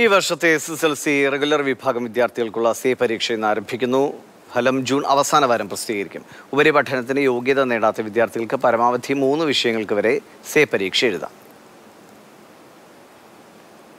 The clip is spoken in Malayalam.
ഈ വർഷത്തെ S S L C regular വിഭാഗം വിദ്യാർത്ഥികൾക്കുള്ള സി പരീക്ഷ ഇന്ന് ആരംഭിക്കുന്നു ഫലം ജൂൺ അവസാന വാരം പ്രസിദ്ധീകരിക്കും ഉപരിപഠനത്തിന് യോഗ്യത നേടാത്ത വിദ്യാർത്ഥികൾക്ക് പരമാവധി മൂന്ന് വിഷയങ്ങൾക്ക് വരെ സേ പരീക്ഷ എഴുതാം